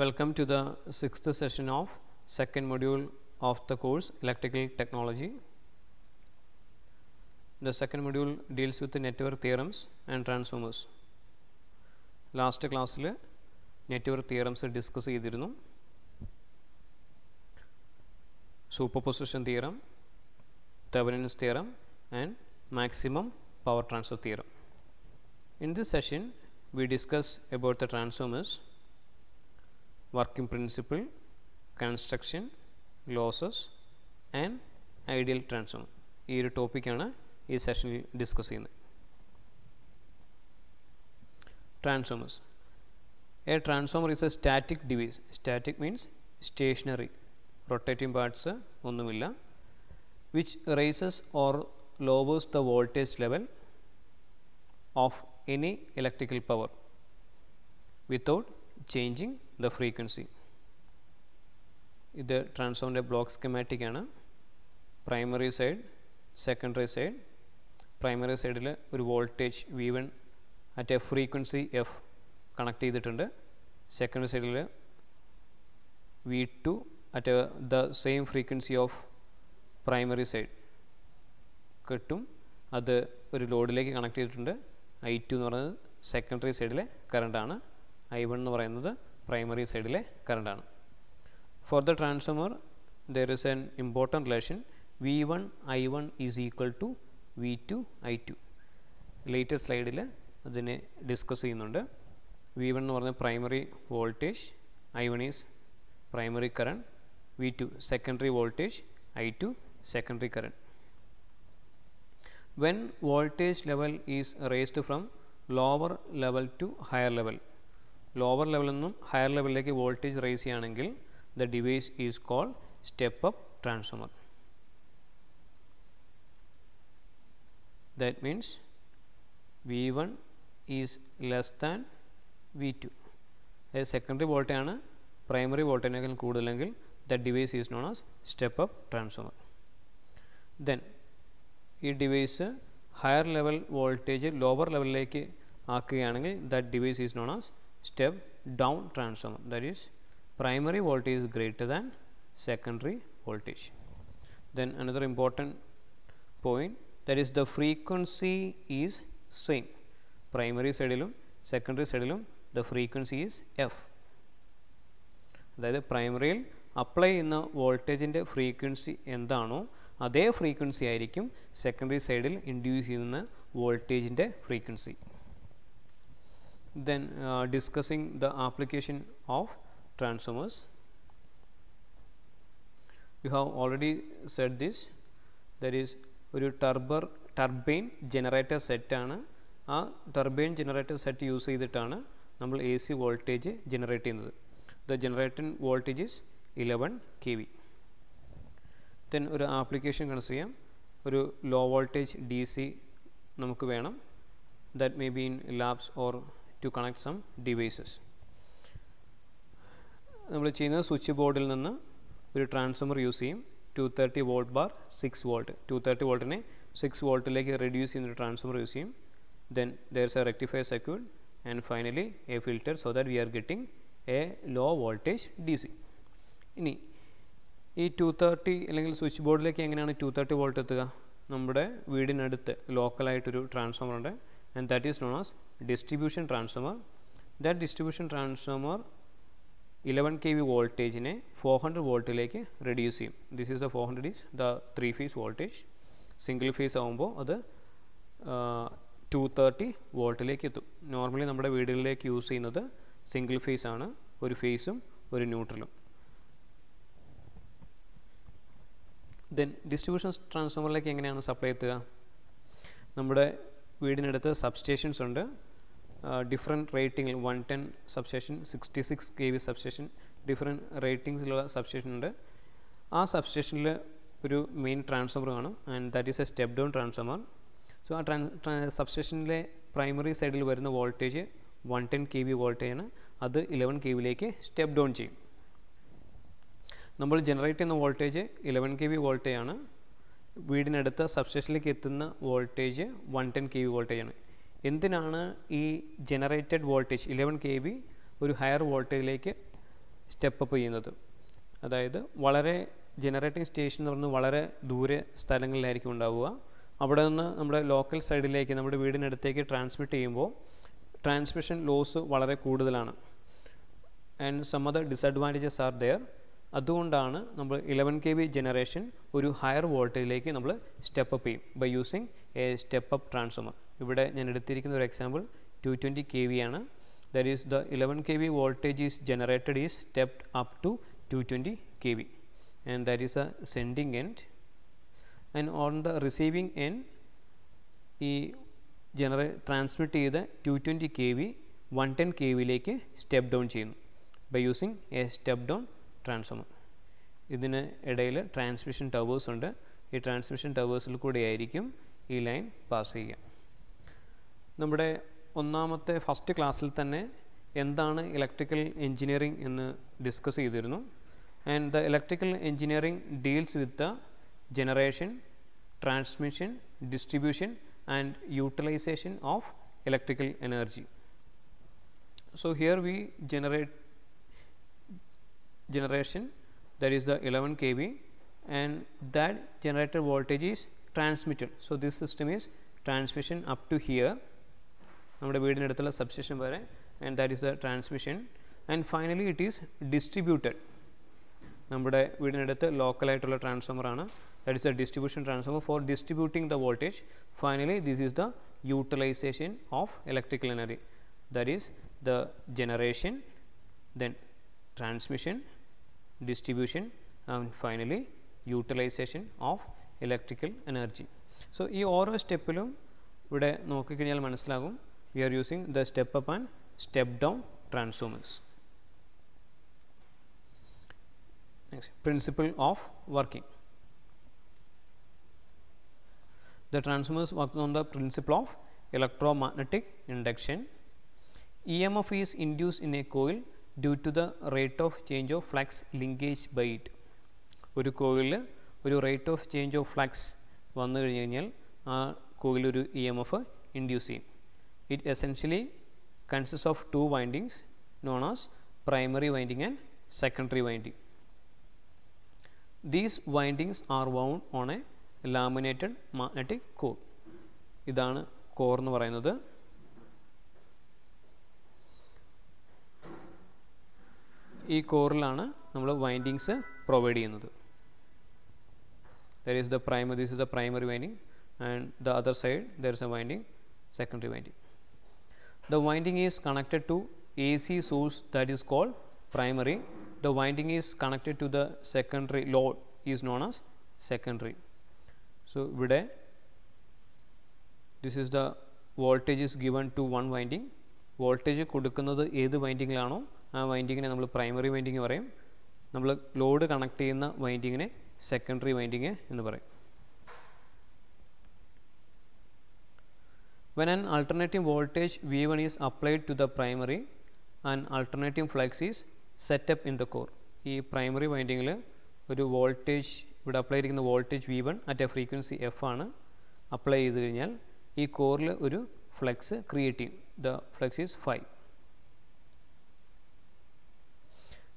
Welcome to the sixth session of second module of the course electrical technology. The second module deals with network theorems and transformers. Last class le network theorems se discuss superposition theorem, Thevenin's theorem and maximum power transfer theorem. In this session we discuss about the transformers. working principle, construction, losses and ideal transform ഈ ഒരു ടോപ്പിക്കാണ് ഈ സെഷനിൽ discuss ചെയ്യുന്നത് transformers a transformer is a static device static means stationary rotating parts ഒന്നുമില്ല which raises or lowers the voltage level of any electrical power without changing the frequency ഇത് ട്രാൻസ്ഫോമിൻ്റെ block schematic ആണ് primary side secondary side primary സൈഡിൽ ഒരു voltage V one at a frequency F connect ചെയ്തിട്ടുണ്ട് secondary സൈഡിൽ V two at the same frequency of primary side കിട്ടും അത് ഒരു ലോഡിലേക്ക് കണക്ട് ചെയ്തിട്ടുണ്ട് ഐ ടു എന്ന് പറയുന്നത് സെക്കൻഡറി സൈഡിലെ ആണ് I1 is the primary side current. For the transformer, there is an important relation V1 I1 is equal to V2 I2. Later slide, we discuss V1 is the primary voltage, I1 is primary current, V2 secondary voltage, I2 secondary current. When voltage level is raised from lower level to higher level, lower ലെവലിൽ നിന്നും higher ലെവലിലേക്ക് voltage raise ചെയ്യുകയാണെങ്കിൽ the device is called step up transformer that means V one is less than V two അതായത് secondary voltage ആണ് primary വോൾട്ടേജിനേക്കാൾ കൂടുതലെങ്കിൽ the device is known as step up transformer then ഈ device higher level voltage lower ലെവലിലേക്ക് ആക്കുകയാണെങ്കിൽ that device is known as step down transformer that is primary voltage is greater than secondary voltage. Then another important point that is the frequency is same primary side ilum secondary side സൈഡിലും the frequency is F അതായത് പ്രൈമറിയിൽ apply ചെയ്യുന്ന വോൾട്ടേജിൻ്റെ frequency എന്താണോ അതേ frequency ആയിരിക്കും secondary side induce ചെയ്യുന്ന വോൾട്ടേജിൻ്റെ frequency then uh, discussing the application of transformers. You have already said this that is ഒരു ടർബർ ടർബൈൻ ജനറേറ്റർ സെറ്റാണ് ആ ടർബൈൻ ജനറേറ്റർ സെറ്റ് യൂസ് ചെയ്തിട്ടാണ് നമ്മൾ എ സി വോൾട്ടേജ് ജനറേറ്റ് ചെയ്യുന്നത് the generated voltage is eleven K V then ഒരു application consider ചെയ്യാം ഒരു low voltage D C നമുക്ക് വേണം that may be in labs or to connect some devices നമ്മൾ ചെയ്യുന്നത് സ്വിച്ച് ബോർഡിൽ നിന്ന് ഒരു ട്രാൻസ്ഫോമർ യൂസ് ചെയ്യും two thirty volt bar six volt two thirty വോൾട്ടിനെ സിക്സ് വോൾട്ടിലേക്ക് റെഡ്യൂസ് ചെയ്യുന്ന ഒരു ട്രാൻസ്ഫോമർ യൂസ് ചെയ്യും then there is a rectifier circuit and finally a filter so that we are getting a low voltage D C ഇനി ഈ to thirty അല്ലെങ്കിൽ switch ബോർഡിലേക്ക് എങ്ങനെയാണ് ടു തേർട്ടി വോൾട്ട് എത്തുക നമ്മുടെ വീടിനടുത്ത് ലോക്കലായിട്ടൊരു ട്രാൻസ്ഫോമർ ഉണ്ട് and that is known as distribution transformer that distribution transformer 11 kV വോൾട്ടേജിനെ ഫോർ ഹൺഡ്രഡ് വോൾട്ടിലേക്ക് റെഡ്യൂസ് ചെയ്യും this is the four hundred is the three phase voltage single phase ആകുമ്പോൾ അത് ടു തേർട്ടി വോൾട്ടിലേക്ക് എത്തും നോർമലി നമ്മുടെ വീടുകളിലേക്ക് യൂസ് ചെയ്യുന്നത് സിംഗിൾ ഫേസ് ആണ് ഒരു ഫേസും ഒരു ന്യൂട്രലും ദെൻ ഡിസ്ട്രിബ്യൂഷൻ ട്രാൻസ്ഫോമറിലേക്ക് എങ്ങനെയാണ് സപ്ലൈ എത്തുക നമ്മുടെ വീടിനടുത്ത് സബ്സ്റ്റേഷൻസ് ഉണ്ട് one ten substation 110 six 66 V substation different റേറ്റിംഗ്സിലുള്ള സബ്സ്റ്റേഷൻ ഉണ്ട് ആ സബ്സ്റ്റേഷനിൽ ഒരു മെയിൻ ട്രാൻസ്ഫോമർ കാണും and that is a step down transformer so ആ സബ്സ്റ്റേഷനിലെ പ്രൈമറി സൈഡിൽ വരുന്ന voltage one ten K V ആണ് അത് ഇലവൻ കെ വിയിലേക്ക് സ്റ്റെപ്പ് ഡൗൺ ചെയ്യും നമ്മൾ ജനറേറ്റ് ചെയ്യുന്ന വോൾട്ടേജ് ഇലവൻ കെ വി ആണ് വീടിനടുത്ത സബ്സ്റ്റേഷനിലേക്ക് എത്തുന്ന voltage one ten K V ആണ് എന്തിനാണ് ഈ generated voltage eleven K V ഒരു ഹയർ വോൾട്ടേജിലേക്ക് സ്റ്റെപ്പ് അപ്പ് ചെയ്യുന്നത് അതായത് വളരെ ജനറേറ്റിംഗ് സ്റ്റേഷൻ എന്ന് പറഞ്ഞാൽ വളരെ ദൂരെ സ്ഥലങ്ങളിലായിരിക്കും ഉണ്ടാവുക അവിടെ നിന്ന് നമ്മുടെ ലോക്കൽ സൈഡിലേക്ക് നമ്മുടെ വീടിനടുത്തേക്ക് ട്രാൻസ്മിറ്റ് ചെയ്യുമ്പോൾ ട്രാൻസ്മിഷൻ ലോസ് വളരെ കൂടുതലാണ് and some other disadvantages are there അതുകൊണ്ടാണ് നമ്മൾ ഇലവൻ കെ വി ജനറേഷൻ ഒരു ഹയർ വോൾട്ടേജിലേക്ക് നമ്മൾ സ്റ്റെപ്പ് അപ്പ് ചെയ്യും by using a step up transformer ഇവിടെ ഞാൻ എടുത്തിരിക്കുന്ന ഒരു example two twenty K V ആണ് eleven K V 11 is generated is generated up to two twenty 220 V and that is a sending end and on the receiving end ഈ ജനറേ transmit ചെയ്ത two twenty K V one ten K വിയിലേക്ക് step down ചെയ്യുന്നു by using a step down transformer ഇതിന് ഇടയിൽ transmission towers ഉണ്ട് ഈ transmission ടവേഴ്സിൽ ആയിരിക്കും ഈ ലൈൻ പാസ് ചെയ്യുക നമ്മുടെ ഒന്നാമത്തെ ഫസ്റ്റ് ക്ലാസ്സിൽ തന്നെ എന്താണ് ഇലക്ട്രിക്കൽ എഞ്ചിനീയറിംഗ് എന്ന് ഡിസ്കസ് ചെയ്തിരുന്നു and the electrical engineering deals with the generation transmission distribution and utilisation of electrical energy so here we generate generation that is the 11 kV and that generator voltage is transmitted. So, this system is transmission up to here നമ്മുടെ വീടിനടുത്തുള്ള substation വരെ and that is the transmission and finally it is distributed നമ്മുടെ വീടിനടുത്ത് ലോക്കലായിട്ടുള്ള ട്രാൻസ്ഫോമറാണ് that is the distribution transformer for distributing the voltage finally this is the utilisation of electrical energy that is the generation then transmission distribution and finally utilisation of electrical energy so ഈ ഓരോ സ്റ്റെപ്പിലും ഇവിടെ നോക്കിക്കഴിഞ്ഞാൽ മനസ്സിലാകും we are using the step up and step down transformers. Next, principle of working. The transformers work on the principle of electromagnetic induction. EMF is induced in a coil due to the rate of change of flux linkage by it. ഒരു കോയിലിൽ ഒരു rate of change of flux വന്നു കഴിഞ്ഞ് കഴിഞ്ഞാൽ ആ കോയിലൊരു E M F induce ചെയ്യും it essentially consists of two windings known as primary winding and secondary winding. These windings are wound on a laminated magnetic core. Idana core number another. E core lana number windings provide another. There is the primary, this is the primary winding, and the other side there is a winding, secondary winding. the winding is connected to AC source that is called primary the winding is connected to the secondary load is known as secondary so ഇവിടെ this is the voltage is given to one winding voltage voltage കൊടുക്കുന്നത് ഏത് വൈൻഡിങ്ങിലാണോ ആ nammal primary winding winding പറയും നമ്മൾ load connect ചെയ്യുന്ന വൈൻഡിങ്ങിനെ secondary winding ennu parayum When an alternating voltage V1 is applied to the primary, an alternating flux is set up in the core. In e primary winding, a voltage would apply in the voltage V1 at a frequency F on apply the e core uru flux creating. The flux is phi.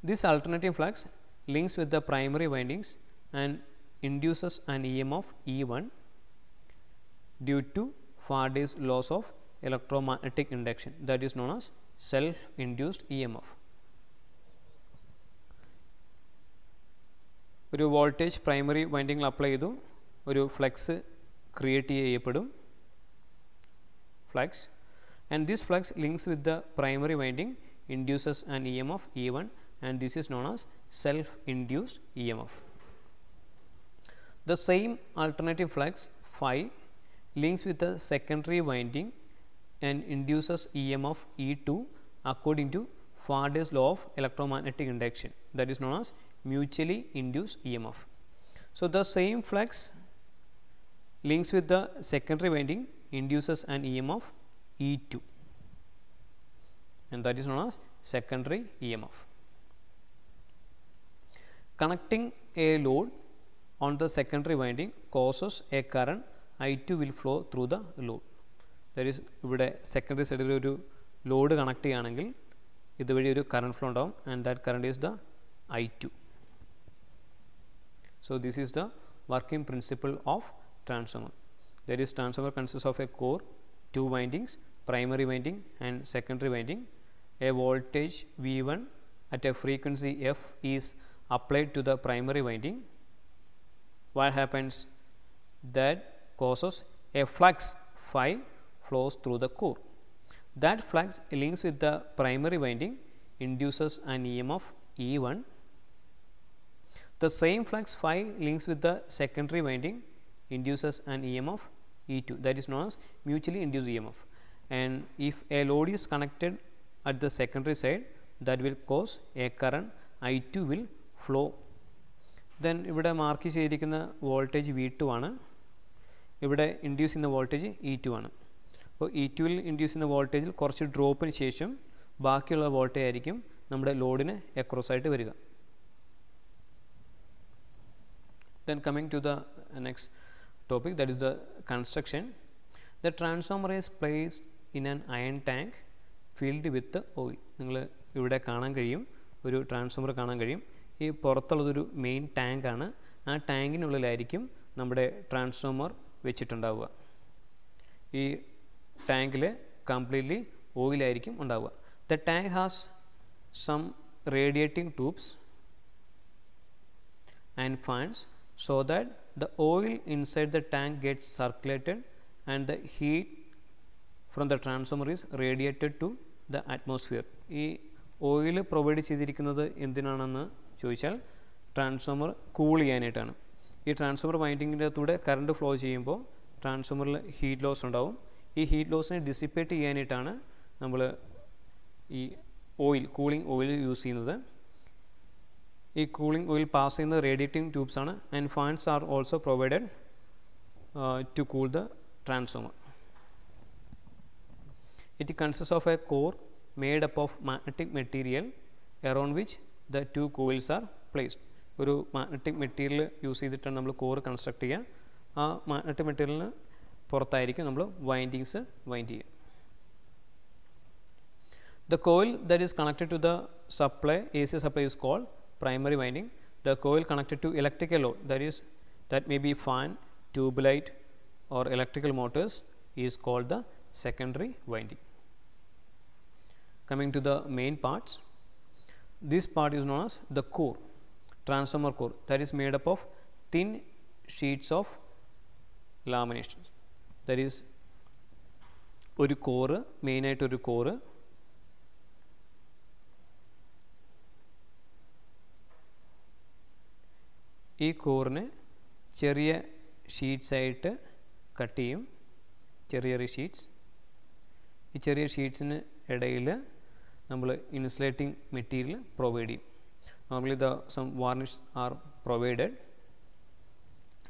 This alternating flux links with the primary windings and induces an EMF E1 due to for this loss of electromagnetic induction that is known as self induced EMF. ഒരു voltage primary വൈൻഡിങ്ങിൽ apply ചെയ്തു ഒരു flux create ചെയ്യപ്പെടും flux and this flux links with the primary winding induces and E M F E one and this is known as self induced E M F the same alternative flux five links with the secondary winding and induces EMF of E2 according to Faraday's law of electromagnetic induction that is known as mutually induced EMF. So, the same flux links with the secondary winding induces an EMF E2 and that is known as secondary EMF. Connecting a load on the secondary winding causes a current I2 will flow through the load. That is, There is here, secondary side of load connecting angle. It will be current flow down and that current is the I2. So, this is the working principle of transformer. That is, transformer consists of a core, two windings, primary winding and secondary winding. A voltage V1 at a frequency f is applied to the primary winding. What happens? That causes a flux phi flows through the core. That flux links with the primary winding induces an EMF E1. The same flux phi links with the secondary winding induces an EMF E2 that is known as mutually induced EMF. And if a load is connected at the secondary side that will cause a current I2 will flow. Then ഇവിടെ mark ചെയ്തിരിക്കുന്ന voltage v V2 ആണ് ഇവിടെ induce ചെയ്യുന്ന voltage E two ആണ് അപ്പോൾ E ടുവിൽ induce ചെയ്യുന്ന വോൾട്ടേജിൽ കുറച്ച് ഡ്രോപ്പിന് ശേഷം ബാക്കിയുള്ള വോൾട്ടേജ് ആയിരിക്കും നമ്മുടെ ലോഡിന് അക്രോസ് ആയിട്ട് വരിക then coming to the next topic that is the construction the transformer is placed in an iron tank filled with oil നിങ്ങൾ ഇവിടെ കാണാൻ കഴിയും ഒരു ട്രാൻസ്ഫോമർ കാണാൻ കഴിയും ഈ പുറത്തുള്ളതൊരു മെയിൻ ടാങ്കാണ് ആ ടാങ്കിനുള്ളിലായിരിക്കും നമ്മുടെ ട്രാൻസ്ഫോമർ വെച്ചിട്ടുണ്ടാവുക ഈ ടാങ്കിൽ കംപ്ലീറ്റ്ലി ഓയിലായിരിക്കും ഉണ്ടാവുക the tank has some radiating tubes and fans so that the oil inside the tank gets circulated and the heat from the transformer is radiated to the atmosphere ഈ oil provide ചെയ്തിരിക്കുന്നത് എന്തിനാണെന്ന് ചോദിച്ചാൽ transformer cool ചെയ്യാനായിട്ടാണ് ഈ transformer വൈൻഡിങ്ങിൻ്റെ കൂടെ current flow ചെയ്യുമ്പോൾ ട്രാൻസ്ഫോമറിൽ heat loss ഉണ്ടാവും ഈ ഹീറ്റ് ലോസിനെ ഡിസിപ്പേറ്റ് ചെയ്യാനായിട്ടാണ് നമ്മൾ ഈ ഓയിൽ കൂളിംഗ് ഓയിൽ യൂസ് ചെയ്യുന്നത് ഈ കൂളിംഗ് ഓയിൽ പാസ് ചെയ്യുന്ന റേഡിയേറ്റിംഗ് ട്യൂബ്സ് ആണ് and fans are also provided to cool the transformer it consist of a core made up of magnetic material around which the two coils are placed. ഒരു magnetic material use ചെയ്തിട്ടാണ് നമ്മൾ core construct ചെയ്യുക ആ magnetic മെറ്റീരിയലിന് പുറത്തായിരിക്കും നമ്മൾ windings wind ചെയ്യുക The coil that is connected to the supply AC supply is called primary winding. The coil connected to electrical load that is that may be fan, tube light or electrical motors is called the secondary winding. Coming to the main parts, this part is known as the core. transformer core that is made up of thin sheets of laminations that is ഒരു core മെയിനായിട്ട് ഒരു core ഈ കോറിന് ചെറിയ ഷീറ്റ്സായിട്ട് ആയിട്ട് cut ചെയ്യും ചെറിയ ചെറിയ sheets ഈ ചെറിയ ഷീറ്റ്സിന് ഇടയിൽ നമ്മൾ ഇൻസുലേറ്റിംഗ് മെറ്റീരിയൽ പ്രൊവൈഡ് ചെയ്യും normally the some varnish are provided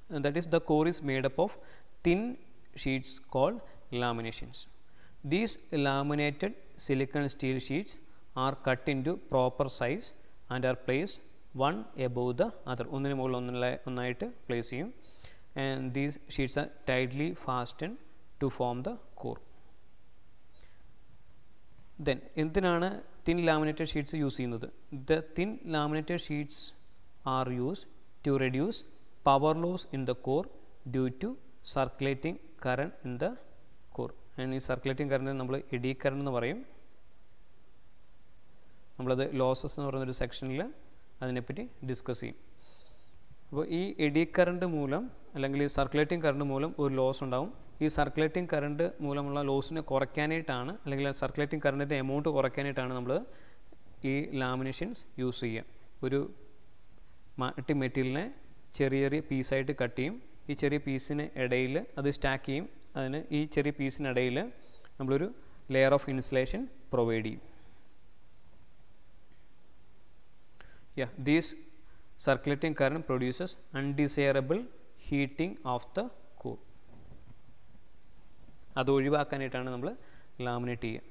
and that is the core is made up of thin sheets called laminations. These laminated silicon steel sheets are cut into proper size and are placed one above the other ഒന്നിന് മുകളിൽ ഒന്നുള്ള ഒന്നായിട്ട് place ചെയ്യും and these sheets are tightly fasten to form the core then എന്തിനാണ് thin laminated sheets use ചെയ്യുന്നത് the thin laminated sheets are used to reduce power loss in the core due to circulating current in the core ഈ circulating current നമ്മൾ eddy current എന്ന് പറയും നമ്മളത് losses എന്ന് പറയുന്നൊരു സെക്ഷനിൽ അതിനെപ്പറ്റി ഡിസ്കസ് ചെയ്യും അപ്പോൾ ഈ എഡി കറണ്ട് മൂലം അല്ലെങ്കിൽ ഈ സർക്കുലേറ്റിംഗ് കറണ്ട് മൂലം ഒരു ലോസ് ഉണ്ടാവും ഈ സർക്കുലേറ്റിംഗ് കറണ്ട് മൂലമുള്ള ലോസിനെ കുറയ്ക്കാനായിട്ടാണ് അല്ലെങ്കിൽ സർക്കുലേറ്റിംഗ് കറണ്ടിൻ്റെ എമൗണ്ട് കുറയ്ക്കാനായിട്ടാണ് നമ്മൾ ഈ ലാമിനേഷൻസ് യൂസ് ചെയ്യുക ഒരു മാറ്റി മെറ്റീരിയലിനെ ചെറിയ ചെറിയ പീസായിട്ട് കട്ട് ചെയ്യും ഈ ചെറിയ പീസിന് ഇടയിൽ അത് സ്റ്റാക്ക് ചെയ്യും അതിന് ഈ ചെറിയ പീസിനിടയിൽ നമ്മളൊരു ലെയർ ഓഫ് ഇൻസുലേഷൻ പ്രൊവൈഡ് ചെയ്യും yeah these circulating current produces undesirable heating of the laminate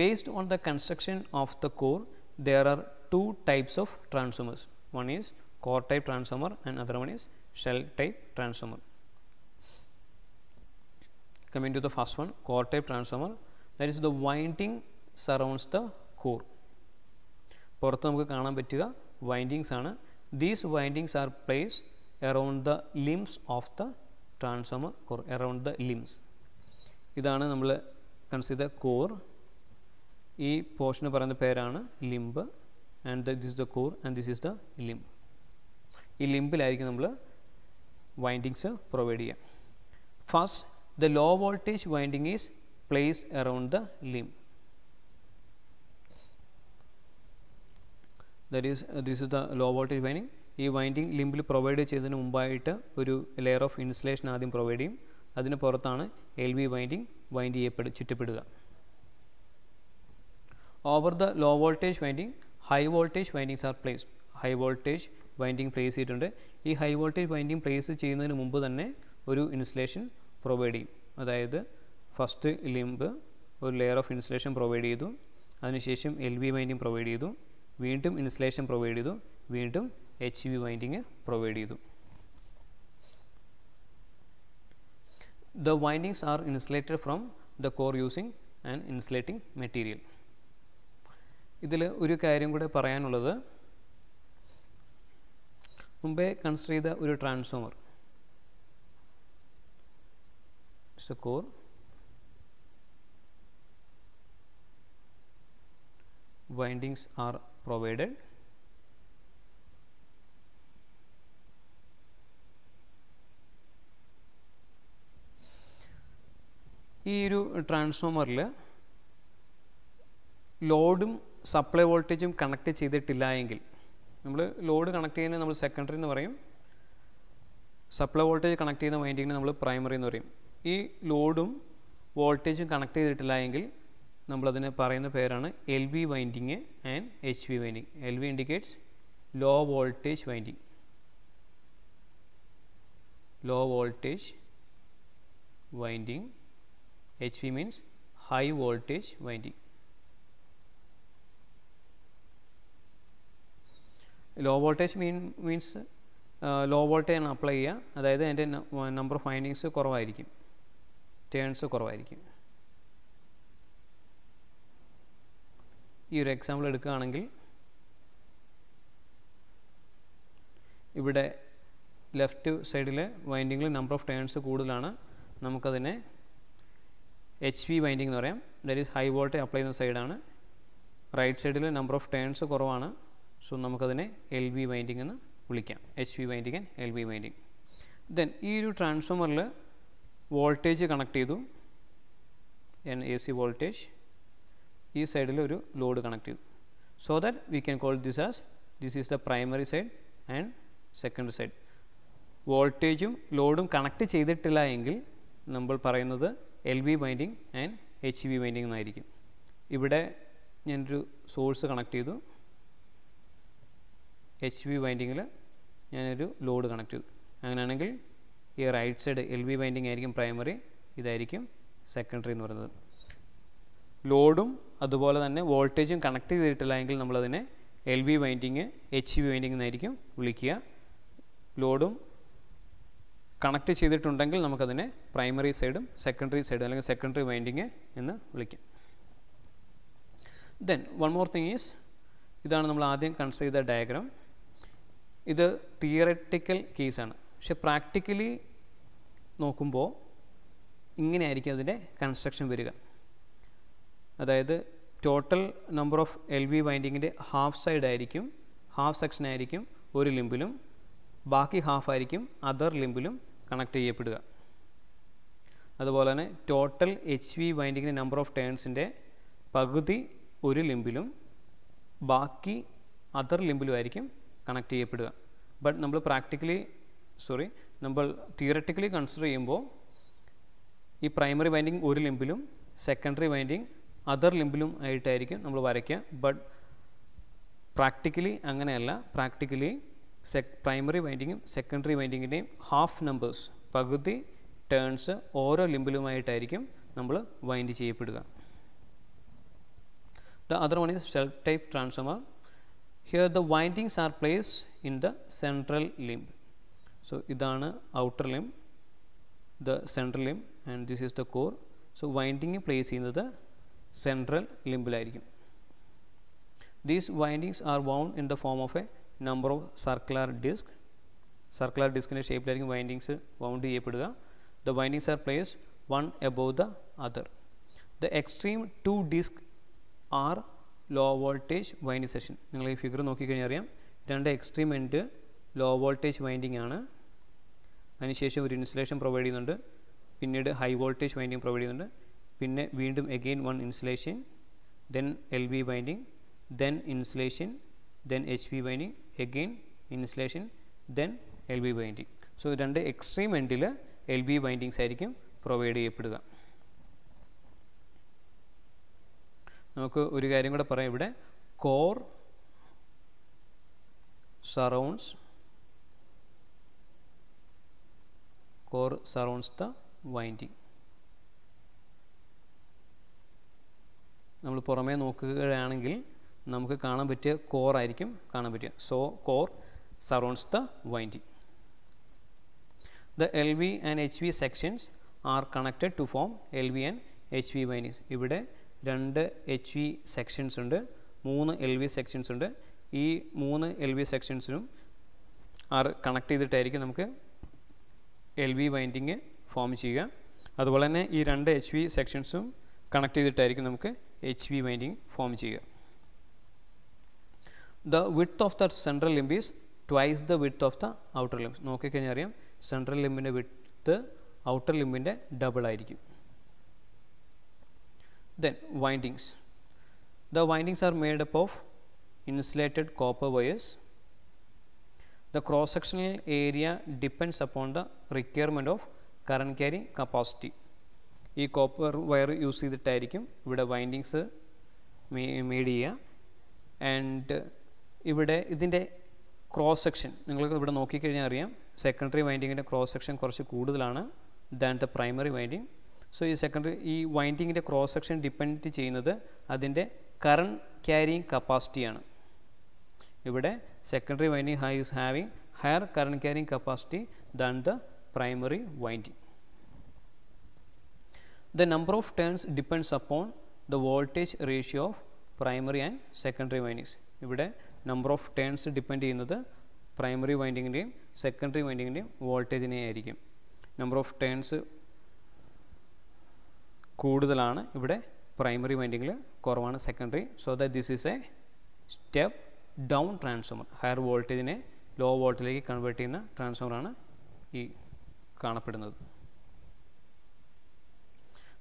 based on the construction of the core there are two types of transformers one is core type transformer and other one is shell type transformer coming to the first one core type transformer that is the winding surrounds the core windings these windings are placed around the limbs of the transformer or around the limbs ഇതാണ് നമ്മൾ consider core ഈ പോർഷന് പറയുന്ന പേരാണ് limb and this is the core and this is the limb ഈ ലിംബിലായിരിക്കും നമ്മൾ windings provide ചെയ്യുക first the low voltage winding is place around the limb that is this is the low voltage winding ഈ winding ലിംബിൽ provide ചെയ്തതിന് മുമ്പായിട്ട് ഒരു layer of insulation ആദ്യം പ്രൊവൈഡ് ചെയ്യും അതിന് പുറത്താണ് എൽ വി വൈൻഡിങ് വൈൻഡ് ചെയ്യപ്പെടു ചുറ്റപ്പെടുക over the low voltage winding high voltage windings are place high voltage winding place ചെയ്തിട്ടുണ്ട് ഈ ഹൈ വോൾട്ടേജ് വൈൻഡിങ് പ്ലേസ് ചെയ്യുന്നതിന് മുമ്പ് തന്നെ ഒരു ഇൻസുലേഷൻ പ്രൊവൈഡ് ചെയ്യും അതായത് ഫസ്റ്റ് ലിമ്പ് ഒരു ലെയർ ഓഫ് ഇൻസുലേഷൻ പ്രൊവൈഡ് ചെയ്തു അതിനുശേഷം എൽ വി വൈൻഡിങ് പ്രൊവൈഡ് ചെയ്തു വീണ്ടും ഇൻസുലേഷൻ പ്രൊവൈഡ് ചെയ്തു വീണ്ടും എച്ച് വി വൈൻഡിങ് പ്രൊവൈഡ് ചെയ്തു The windings are insulated from the core using an insulating material. ഇതിൽ ഒരു കാര്യം കൂടെ പറയാനുള്ളത് മുമ്പേ കൺസിഡർ ചെയ്ത ഒരു transformer core windings are provided ഈ ഒരു ട്രാൻസ്ഫോമറിൽ ലോഡും സപ്ലൈ വോൾട്ടേജും കണക്ട് ചെയ്തിട്ടില്ല എങ്കിൽ നമ്മൾ ലോഡ് കണക്ട് ചെയ്യുന്ന നമ്മൾ സെക്കൻഡറി എന്ന് പറയും സപ്ലൈ വോൾട്ടേജ് കണക്ട് ചെയ്യുന്ന വൈൻഡിങ്ങിന് നമ്മൾ പ്രൈമറി എന്ന് പറയും ഈ ലോഡും വോൾട്ടേജും കണക്ട് ചെയ്തിട്ടില്ല എങ്കിൽ നമ്മളതിന് പറയുന്ന പേരാണ് L V winding and H V winding L V indicates low voltage winding low voltage winding HV means high voltage winding. Low voltage mean means low voltage apply ചെയ്യുക അതായത് അതിൻ്റെ നമ്പർ ഓഫ് വൈൻഡിങ്സ് കുറവായിരിക്കും turns കുറവായിരിക്കും ഈ ഒരു example എടുക്കുകയാണെങ്കിൽ ഇവിടെ left സൈഡിലെ വൈൻഡിങ്ങിൽ നമ്പർ ഓഫ് ടേൺസ് കൂടുതലാണ് നമുക്കതിനെ എച്ച് പി ബൈൻഡിംഗ് എന്ന് പറയാം that is high voltage apply ചെയ്യുന്ന സൈഡാണ് റൈറ്റ് സൈഡിൽ നമ്പർ ഓഫ് ടേൺസ് കുറവാണ് സോ നമുക്കതിനെ എൽ ബി ബൈൻഡിംഗ് എന്ന് വിളിക്കാം H P binding and L B binding then ഈ ഒരു ട്രാൻസ്ഫോമറിൽ വോൾട്ടേജ് കണക്ട് ചെയ്തു എൻ എ സി വോൾട്ടേജ് ഈ സൈഡിൽ ഒരു ലോഡ് കണക്ട് ചെയ്തു so that we can call this as this is the primary side and secondary side വോൾട്ടേജും ലോഡും കണക്ട് ചെയ്തിട്ടില്ല എങ്കിൽ നമ്മൾ പറയുന്നത് L V binding and H V binding എന്നായിരിക്കും ഇവിടെ ഞാനൊരു സോഴ്സ് കണക്ട് ചെയ്തു എച്ച് വി ബൈൻഡിങ്ങിൽ ഞാനൊരു ലോഡ് കണക്ട് ചെയ്തു അങ്ങനെയാണെങ്കിൽ ഈ right side L V binding ആയിരിക്കും പ്രൈമറി ഇതായിരിക്കും സെക്കൻഡറി എന്ന് പറയുന്നത് ലോഡും അതുപോലെ തന്നെ വോൾട്ടേജും കണക്ട് ചെയ്തിട്ടില്ല എങ്കിൽ നമ്മളതിനെ L V binding H V binding എന്നായിരിക്കും വിളിക്കുക ലോഡും കണക്ട് ചെയ്തിട്ടുണ്ടെങ്കിൽ നമുക്കതിനെ പ്രൈമറി സൈഡും സെക്കൻഡറി സൈഡും അല്ലെങ്കിൽ സെക്കൻഡറി വൈൻഡിങ് എന്ന് വിളിക്കാം then one more thing is ഇതാണ് നമ്മൾ ആദ്യം കൺസിഡർ ചെയ്ത ഡയഗ്രാം ഇത് തിയററ്റിക്കൽ കേസാണ് പക്ഷെ പ്രാക്ടിക്കലി നോക്കുമ്പോൾ ഇങ്ങനെയായിരിക്കും അതിൻ്റെ കൺസ്ട്രക്ഷൻ വരിക അതായത് total number of L V വൈൻഡിങ്ങിൻ്റെ ഹാഫ് സൈഡ് ആയിരിക്കും ഹാഫ് സെക്ഷൻ ആയിരിക്കും ഒരു ലിമ്പിലും ബാക്കി ഹാഫ് ആയിരിക്കും അതർ ലിമ്പിലും കണക്ട് ചെയ്യപ്പെടുക അതുപോലെ തന്നെ ടോട്ടൽ എച്ച് വി വൈൻഡിങ്ങിൻ്റെ നമ്പർ ഓഫ് ടേൺസിൻ്റെ പകുതി ഒരു ലിമ്പിലും ബാക്കി അതർ ലിമ്പിലുമായിരിക്കും കണക്ട് ചെയ്യപ്പെടുക ബട്ട് നമ്മൾ പ്രാക്ടിക്കലി സോറി നമ്മൾ തിയററ്റിക്കലി കൺസിഡർ ചെയ്യുമ്പോൾ ഈ പ്രൈമറി വൈൻഡിങ് ഒരു ലിമ്പിലും സെക്കൻഡറി വൈൻഡിങ് അതർ ലിമ്പിലും ആയിട്ടായിരിക്കും നമ്മൾ വരയ്ക്കുക ബട്ട് പ്രാക്ടിക്കലി അങ്ങനെയല്ല practically primary winding, secondary winding in half numbers. Pagudi turns or a limbulumaitarikim number windy chapidga. The other one is shell type transformer. Here the windings are placed in the central limb. So, idana outer limb, the central limb, and this is the core. So, winding place in the central limb. These windings are wound in the form of a number of circular disc circular ഡിസ്കിൻ്റെ ഷേപ്പിലായിരിക്കും windings wound ചെയ്യപ്പെടുക the windings are placed one above the other the extreme two disc are low voltage winding section നിങ്ങൾ ഈ figure നോക്കിക്കഴിഞ്ഞാൽ അറിയാം രണ്ട് extreme end low voltage winding ആണ് അതിനുശേഷം ഒരു ഇൻസുലേഷൻ പ്രൊവൈഡ് ചെയ്യുന്നുണ്ട് പിന്നീട് ഹൈ വോൾട്ടേജ് വൈൻഡിങ് പ്രൊവൈഡ് ചെയ്യുന്നുണ്ട് പിന്നെ വീണ്ടും again one insulation then L B winding then insulation then HB binding again insulation then LB binding. So രണ്ട് എക്സ്ട്രീം എൻഡിൽ എൽ ബി ബൈൻഡിങ്സ് ആയിരിക്കും പ്രൊവൈഡ് ചെയ്യപ്പെടുക നമുക്ക് ഒരു കാര്യം കൂടെ പറയാം ഇവിടെ core surrounds core surrounds the winding നമ്മൾ പുറമേ നോക്കുകയാണെങ്കിൽ നമുക്ക് കാണാൻ പറ്റിയ കോർ ആയിരിക്കും കാണാൻ പറ്റുക so core L V and H V sections are connected to form L V and H V windings ഇവിടെ രണ്ട് എച്ച് വി സെക്ഷൻസ് ഉണ്ട് മൂന്ന് എൽ വി സെക്ഷൻസ് ഉണ്ട് ഈ മൂന്ന് എൽ വി സെക്ഷൻസിനും ആർ കണക്ട് ചെയ്തിട്ടായിരിക്കും നമുക്ക് എൽ വി വൈൻഡിങ് ഫോം ചെയ്യുക അതുപോലെ തന്നെ ഈ രണ്ട് എച്ച് വി സെക്ഷൻസും കണക്ട് ചെയ്തിട്ടായിരിക്കും നമുക്ക് എച്ച് വി വൈൻഡിങ് ഫോം ചെയ്യുക the width of the central limb is twice the width of the outer limb. No, okay, can you hear Central limb in the width, outer limb in the double IDQ. Then, windings. The windings are made up of insulated copper wires. The cross sectional area depends upon the requirement of current carrying capacity. A copper wire you see, the tyre. tyricum, with the windings made here and ഇവിടെ ഇതിൻ്റെ cross section നിങ്ങൾക്ക് ഇവിടെ നോക്കിക്കഴിഞ്ഞാൽ അറിയാം secondary വൈൻഡിങ്ങിൻ്റെ cross section കുറച്ച് കൂടുതലാണ് than the primary winding so ഈ secondary ഈ വൈൻഡിങ്ങിൻ്റെ ക്രോസ് സെക്ഷൻ ഡിപ്പെൻഡ് ചെയ്യുന്നത് അതിൻ്റെ കറണ്ട് ക്യാരിയിങ് കപ്പാസിറ്റിയാണ് ഇവിടെ secondary winding high is having higher current carrying capacity than the primary winding the number of turns depends upon the voltage ratio of primary and secondary windings ഇവിടെ number of turns depend ചെയ്യുന്നത് primary വൈൻഡിങ്ങിൻ്റെയും secondary വൈൻഡിങ്ങിൻ്റെയും വോൾട്ടേജിനെ ആയിരിക്കും number of turns കൂടുതലാണ് ഇവിടെ primary വൈൻഡിങ്ങിൽ കുറവാണ് secondary so that this is a step down transformer higher വോൾട്ടേജിനെ ലോ വോൾട്ടേജിലേക്ക് കൺവേർട്ട് ചെയ്യുന്ന ട്രാൻസ്ഫോമറാണ് ഈ കാണപ്പെടുന്നത്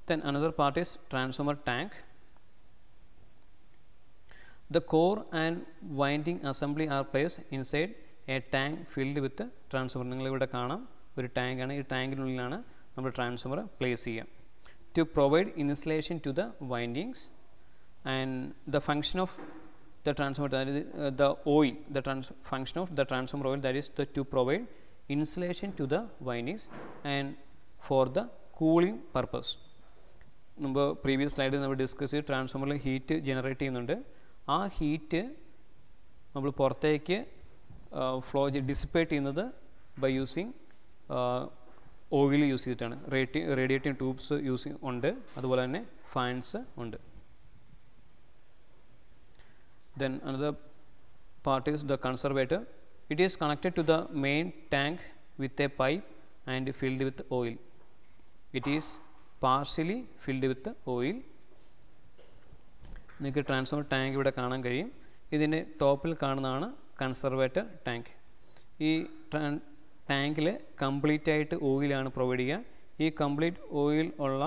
then another part is transformer tank The core and winding assembly are placed inside a tank filled with transformer നിങ്ങളിവിടെ കാണാം ഒരു ടാങ്കാണ് ഈ ടാങ്കിനുള്ളിലാണ് നമ്മൾ ട്രാൻസ്ഫോമർ പ്ലേസ് ചെയ്യുക to provide insulation to the windings and the function of the transformer അതായത് the oil the trans function of the transformer oil that is the to provide insulation to the windings and for the cooling purpose മുമ്പ് previous സ്ലൈഡിൽ നമ്മൾ discuss ചെയ്ത് ട്രാൻസ്ഫോമറിൽ heat generate ചെയ്യുന്നുണ്ട് ആ heat നമ്മൾ പുറത്തേക്ക് flow dissipate ചെയ്യുന്നത് ബൈ യൂസിങ് ഓയിൽ യൂസ് ചെയ്തിട്ടാണ് റേറ്റി റേഡിയേറ്റിംഗ് ട്യൂബ്സ് യൂസ് ഉണ്ട് അതുപോലെ തന്നെ ഫാൻസ് ഉണ്ട് then another part is the conservator it is connected to the main tank with a pipe and filled with oil it is partially filled with oil നിങ്ങൾക്ക് transformer tank ഇവിടെ കാണാൻ കഴിയും ഇതിൻ്റെ ടോപ്പിൽ കാണുന്നതാണ് കൺസർവേറ്റർ ടാങ്ക് ഈ ടാങ്കിൽ കംപ്ലീറ്റ് ആയിട്ട് ഓയിലാണ് പ്രൊവൈഡ് ചെയ്യുക ഈ കംപ്ലീറ്റ് ഓയിൽ ഉള്ള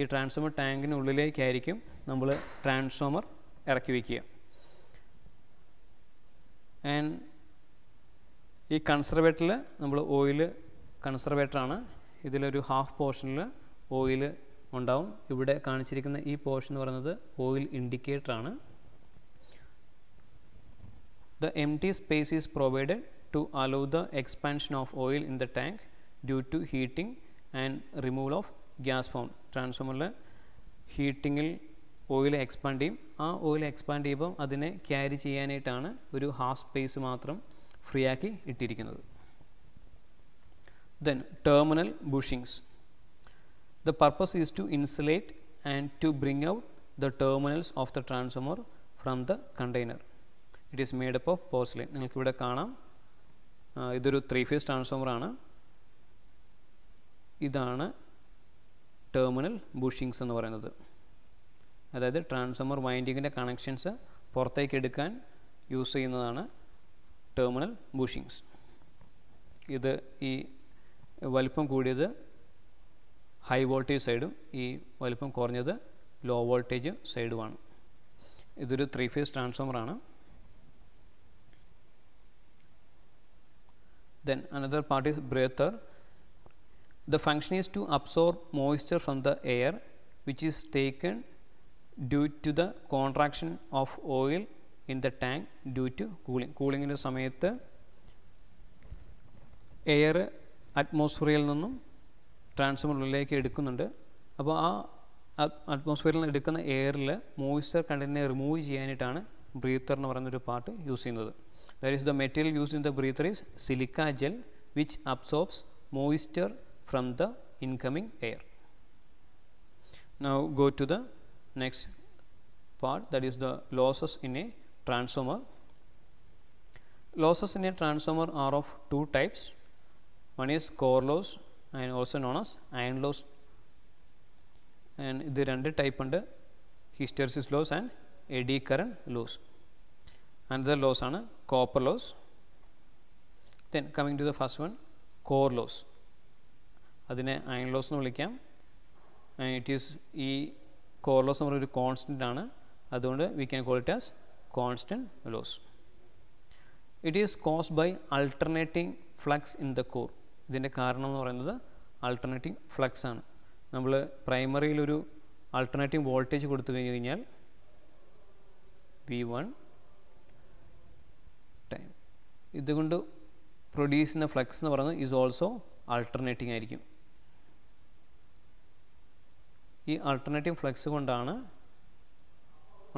ഈ ട്രാൻസ്ഫോമർ ടാങ്കിനുള്ളിലേക്കായിരിക്കും നമ്മൾ ട്രാൻസ്ഫോമർ ഇറക്കി വയ്ക്കുക ആൻഡ് ഈ കൺസർവേറ്ററിൽ നമ്മൾ ഓയിൽ കൺസർവേറ്ററാണ് ഇതിലൊരു ഹാഫ് പോർഷനിൽ ഓയിൽ ഉണ്ടാവും ഇവിടെ കാണിച്ചിരിക്കുന്ന ഈ പോർഷൻ എന്ന് പറയുന്നത് ഓയിൽ ഇൻഡിക്കേറ്റർ ആണ് the empty space is provided to allow the expansion of oil in the tank due to heating and removal of gas from ട്രാൻസ്ഫോമറിൽ ഹീറ്റിങ്ങിൽ ഓയിൽ എക്സ്പാൻഡ് ചെയ്യും ആ ഓയിൽ എക്സ്പാൻഡ് ചെയ്യുമ്പോൾ അതിനെ ക്യാരി ചെയ്യാനായിട്ടാണ് ഒരു ഹാഫ് സ്പേസ് മാത്രം ഫ്രീ ആക്കി ഇട്ടിരിക്കുന്നത് then terminal bushings The purpose is to insulate and to bring out the terminals of the transformer from the container. It is made up of porcelain. നിങ്ങൾക്ക് ഇവിടെ കാണാം ഇതൊരു ത്രീ ഫേസ് ട്രാൻസ്ഫോമർ ആണ് ഇതാണ് terminal ബുഷിങ്സ് എന്ന് പറയുന്നത് അതായത് ട്രാൻസ്ഫോമർ വൈൻഡിങ്ങിൻ്റെ കണക്ഷൻസ് പുറത്തേക്ക് എടുക്കാൻ യൂസ് ചെയ്യുന്നതാണ് ടെർമിനൽ ബുഷിങ്സ് ഇത് ഈ വലിപ്പം കൂടിയത് ഹൈ വോൾട്ടേജ് സൈഡും ഈ വലിപ്പം കുറഞ്ഞത് ലോ വോൾട്ടേജ് സൈഡുമാണ് ഇതൊരു ത്രീ ഫേസ് ട്രാൻസ്ഫോമറാണ് then another part is breather the function is to absorb moisture from the air which is taken due to the contraction of oil in the tank due to cooling cooling ന്റെ സമയത്ത് air അറ്റ്മോസ്ഫിയറിൽ നിന്നും ട്രാൻസ്ഫോമറിലേക്ക് എടുക്കുന്നുണ്ട് അപ്പോൾ ആ അറ്റ്മോസ്ഫിയറിൽ നിന്ന് എടുക്കുന്ന എയറിൽ moisture കണ്ടൻറ്റിനെ റിമൂവ് ചെയ്യാനായിട്ടാണ് ബ്രീത്തർ എന്ന് പറയുന്നൊരു പാർട്ട് യൂസ് ചെയ്യുന്നത് that is the material use in the breather is silica gel which absorbs moisture from the incoming air now go to the next part that is the losses in a transformer losses in a transformer are of two types one is core loss And also known as iron loss and there under type under hysteresis loss and eddy current loss another loss on a copper loss then coming to the first one core loss adine iron loss nu vilikkam and it is e core loss or a constant aanu adond we can call it as constant loss it is caused by alternating flux in the core ഇതിൻ്റെ കാരണം എന്ന് പറയുന്നത് alternating flux ആണ് നമ്മൾ പ്രൈമറിയിലൊരു alternating voltage കൊടുത്തു കഴിഞ്ഞ് കഴിഞ്ഞാൽ V one time ഇതുകൊണ്ട് പ്രൊഡ്യൂസ് ചെയ്യുന്ന ഫ്ലക്സ് എന്ന് പറയുന്നത് ഈസ് ഓൾസോ ആൾട്ടർനേറ്റിംഗ് ആയിരിക്കും ഈ ആൾട്ടർനേറ്റീവ് ഫ്ലക്സ് കൊണ്ടാണ്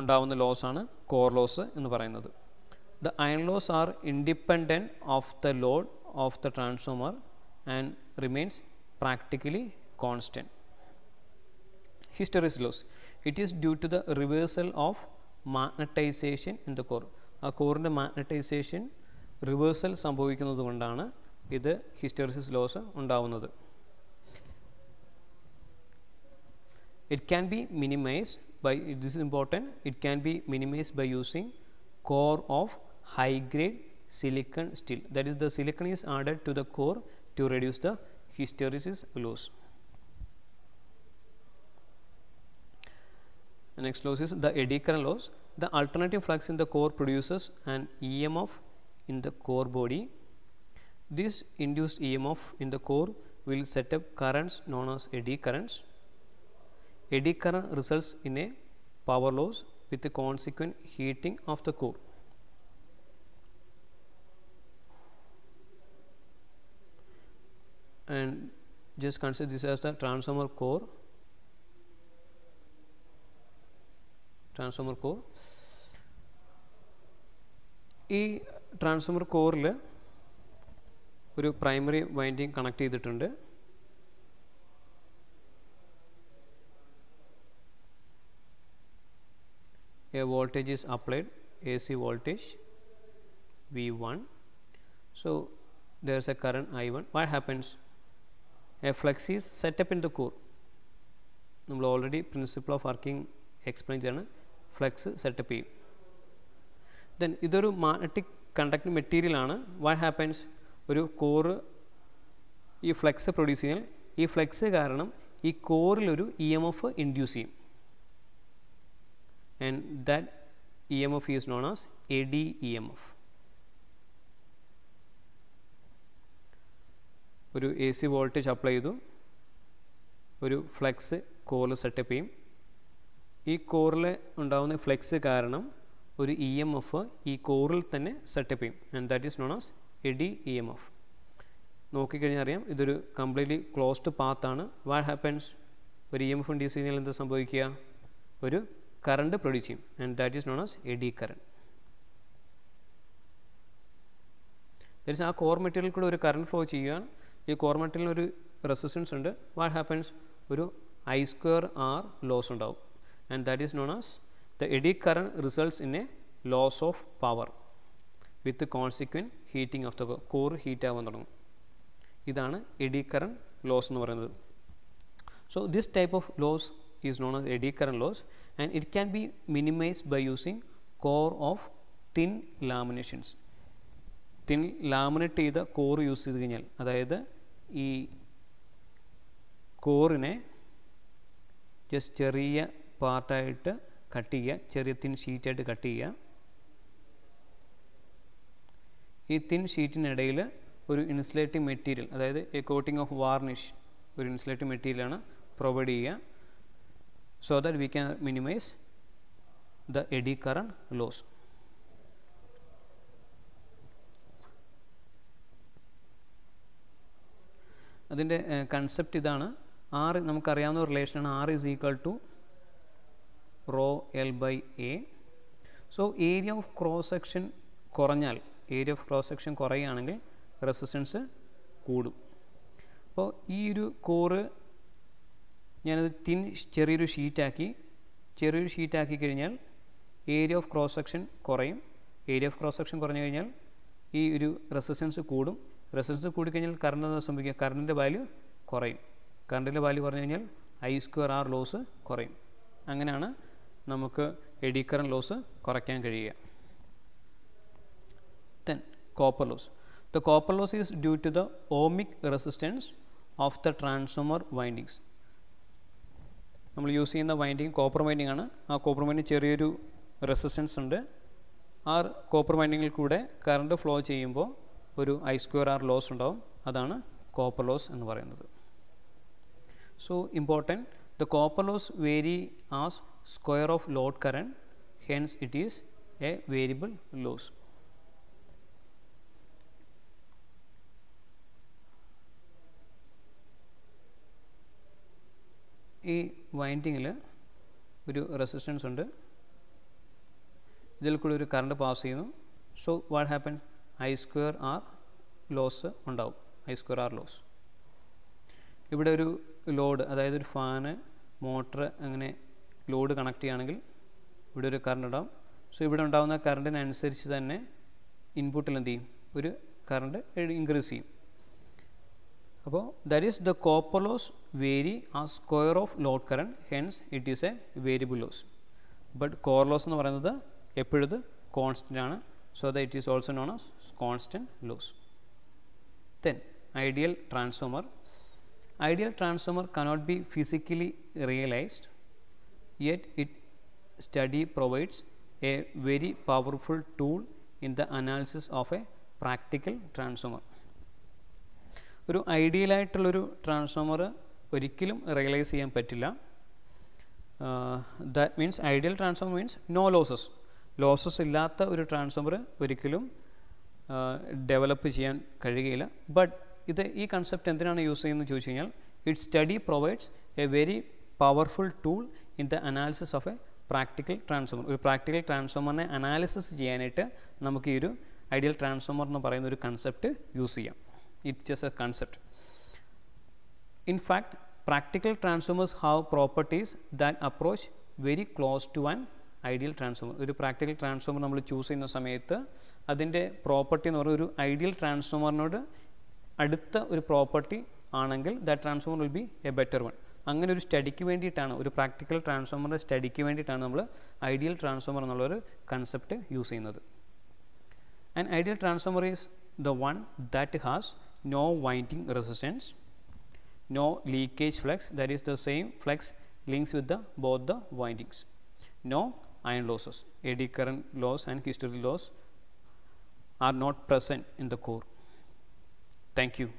ഉണ്ടാവുന്ന ലോസ് ആണ് കോർ ലോസ് എന്ന് പറയുന്നത് the iron loss are independent of the load of the transformer and remains practically constant. Hysteresis loss. It is due to the reversal of magnetization in the core. A core in the magnetization reversal sambhavikunnathukondana idu hysteresis loss undavunnathu. It can be minimized by this is important. It can be minimized by using core of high grade silicon steel. That is, the silicon is added to the core to reduce the hysteresis loss. next loss is the eddy current loss. The alternating flux in the core produces an EMF in the core body. This induced EMF in the core will set up currents known as eddy currents. Eddy current results in a power loss with the consequent heating of the core. and just consider this as the transformer core transformer core ee transformer core le oru primary winding connect cheedittunde a voltage is applied ac voltage v1 so there is a current i1 what happens A flux is set up in the core. നമ്മൾ already principle of working explain ചെയ്താണ് flux set up ചെയ്യും then ഇതൊരു magnetic conduct material ആണ് what happens ഒരു core ഈ flux produce ചെയ്യാൻ ഈ flux കാരണം ഈ കോറിലൊരു ഇ എം എഫ് ഇൻഡ്യൂസ് ചെയ്യും and that E M F is known as a D E M F ഒരു എ സി വോൾട്ടേജ് അപ്ലൈ ചെയ്തു ഒരു ഫ്ലെക്സ് കോറിൽ സെറ്റപ്പ് ചെയ്യും ഈ കോറിൽ ഉണ്ടാകുന്ന ഫ്ലെക്സ് കാരണം ഒരു ഇ എം എഫ് ഈ കോറിൽ തന്നെ സെറ്റപ്പ് ചെയ്യും and that is known as eddy E M F നോക്കിക്കഴിഞ്ഞാൽ അറിയാം ഇതൊരു കംപ്ലീറ്റ്ലി ക്ലോസ്ഡ് പാത്താണ് വാട്ട് ഹാപ്പൻസ് ഒരു E M F D signal എന്താ സംഭവിക്കുക ഒരു കറണ്ട് പ്രൊഡ്യൂസ് ചെയ്യും and that is known as eddy current ആ കോർ മെറ്റീരിയൽ കൂടെ ഒരു കറണ്ട് ഫ്ലോ ചെയ്യുകയാണ് ഈ കോർമട്ടിൽ ഒരു റെസിസ്റ്റൻസ് ഉണ്ട് വാട്ട് ഹാപ്പൻസ് ഒരു ഐ സ്ക്വയർ ആർ ലോസ് ഉണ്ടാവും and that is known as the eddy current results in a loss of power with consequent heating of the core heat ആവാൻ തുടങ്ങും ഇതാണ് എഡി കറണ്ട് ലോസ് എന്ന് പറയുന്നത് so this type of loss is known as eddy current loss and it can be minimise by using core of thin laminations thin laminate ചെയ്ത core use ചെയ്ത് കഴിഞ്ഞാൽ അതായത് ഈ കോറിനെ ജസ്റ്റ് ചെറിയ പാർട്ടായിട്ട് കട്ട് ചെയ്യുക ചെറിയ തിൻ ഷീറ്റായിട്ട് കട്ട് ചെയ്യുക ഈ തിൻ ഷീറ്റിനിടയിൽ ഒരു ഇൻസുലേറ്റിംഗ് മെറ്റീരിയൽ അതായത് എ കോട്ടിംഗ് ഓഫ് വാർണിഷ് ഒരു ഇൻസുലേറ്റിംഗ് മെറ്റീരിയലാണ് പ്രൊവൈഡ് ചെയ്യുക so that we can minimise the eddy current loss അതിൻ്റെ കൺസെപ്റ്റ് ഇതാണ് ആർ നമുക്കറിയാവുന്ന റിലേഷനാണ് R is equal to rho L by A so area of cross section കുറഞ്ഞാൽ area of cross section കുറയുകയാണെങ്കിൽ resistance കൂടും അപ്പോൾ ഈ ഒരു കോറ് ഞാനത് തിൻ ചെറിയൊരു ഷീറ്റാക്കി ചെറിയൊരു ഷീറ്റാക്കി കഴിഞ്ഞാൽ ഏരിയ ഓഫ് ക്രോസ് സെക്ഷൻ കുറയും ഏരിയ ഓഫ് ക്രോസ് സെക്ഷൻ കുറഞ്ഞു കഴിഞ്ഞാൽ ഈ ഒരു റെസിസ്റ്റൻസ് കൂടും റെസിസ്റ്റൻസ് കൂടിക്കഴിഞ്ഞാൽ കറണ്ട് എന്താ സംഭവിക്കുക കറണ്ടിൻ്റെ വാല്യൂ കുറയും കറണ്ടിൻ്റെ വാല്യൂ കുറഞ്ഞു കഴിഞ്ഞാൽ ഐ സ്ക്വയർ ആർ ലോസ് കുറയും അങ്ങനെയാണ് നമുക്ക് എഡി കറണ്ട് ലോസ് കുറയ്ക്കാൻ കഴിയുക then copper loss the copper loss is due to the ohmic resistance of the transformer windings നമ്മൾ യൂസ് ചെയ്യുന്ന വൈൻഡിങ് കോപ്പർ വൈൻഡിങ് ആണ് ആ കോപ്പർ വൈൻഡിങ് ചെറിയൊരു റെസിസ്റ്റൻസ് ഉണ്ട് ആ കോപ്പർ വൈൻഡിങ്ങിൽ കൂടെ കറണ്ട് ഫ്ലോ ചെയ്യുമ്പോൾ ഒരു ഐ സ്ക്വയർ ആർ ലോസ് ഉണ്ടാവും അതാണ് കോപ്പർ ലോസ് എന്ന് പറയുന്നത് so important the copper loss vary as square of load current hence it is a variable loss ഈ വൈൻഡിങ്ങിൽ ഒരു റെസിസ്റ്റൻസ് ഉണ്ട് ഇതിൽ കൂടി ഒരു കറണ്ട് പാസ് ചെയ്യുന്നു so what happen I square R loss ഉണ്ടാവും ഐ സ്ക്വയർ ആർ ലോസ് ഇവിടെ ഒരു ലോഡ് അതായത് ഒരു ഫാന് മോട്ടർ അങ്ങനെ ലോഡ് കണക്ട് ചെയ്യുകയാണെങ്കിൽ ഇവിടെ ഒരു കറണ്ട് ഉണ്ടാവും സോ ഇവിടെ ഉണ്ടാകുന്ന കറണ്ടിനനുസരിച്ച് തന്നെ ഇൻപുട്ടിൽ എന്ത് ചെയ്യും ഒരു കറണ്ട് ഇൻക്രീസ് ചെയ്യും അപ്പോൾ that is the copper loss vary as square of load current hence it is a variable loss but core loss എന്ന് പറയുന്നത് എപ്പോഴും കോൺസ്റ്റൻ്റ് ആണ് so the it is also known as constant loss. Then ideal transformer. Ideal transformer cannot be physically realized, yet it study provides a very powerful tool in the analysis of a practical transformer. ഒരു ഐഡിയലായിട്ടുള്ളൊരു transformer ഒരിക്കലും realise ചെയ്യാൻ പറ്റില്ല that means ideal transformer means no losses losses ഇല്ലാത്ത ഒരു transformer ഒരിക്കലും develop ചെയ്യാൻ കഴിയുകയില്ല but ഇത് ഈ കൺസെപ്റ്റ് എന്തിനാണ് യൂസ് ചെയ്യുന്നത് ചോദിച്ചു കഴിഞ്ഞാൽ it study provides a very powerful tool in the analysis of a practical transformer ഒരു പ്രാക്ടിക്കൽ ട്രാൻസ്ഫോമറിനെ അനാലിസിസ് ചെയ്യാനായിട്ട് നമുക്ക് ഈ ഒരു ഐഡിയൽ ട്രാൻസ്ഫോമർ എന്ന് പറയുന്ന ഒരു കൺസെപ്റ്റ് യൂസ് ചെയ്യാം it just a concept in fact practical transformers have properties that approach very close to an ideal transformer ഒരു പ്രാക്ടിക്കൽ ട്രാൻസ്ഫോമർ നമ്മൾ ചൂസ് ചെയ്യുന്ന സമയത്ത് അതിൻ്റെ പ്രോപ്പർട്ടി എന്ന് പറയുന്നത് ഒരു ഐഡിയൽ ട്രാൻസ്ഫോമറിനോട് അടുത്ത ഒരു പ്രോപ്പർട്ടി ആണെങ്കിൽ that transformer will be a better one അങ്ങനെ ഒരു സ്റ്റഡിക്ക് വേണ്ടിയിട്ടാണ് ഒരു പ്രാക്ടിക്കൽ ട്രാൻസ്ഫോമറിൻ്റെ സ്റ്റഡിക്ക് വേണ്ടിയിട്ടാണ് നമ്മൾ ഐഡിയൽ ട്രാൻസ്ഫോമർ എന്നുള്ളൊരു കൺസെപ്റ്റ് യൂസ് ചെയ്യുന്നത് and ideal transformer is the one that has no winding resistance no leakage flux that is the same flux links with the both the windings no iron losses eddy loss and hysteresis loss are not present in the core. Thank you.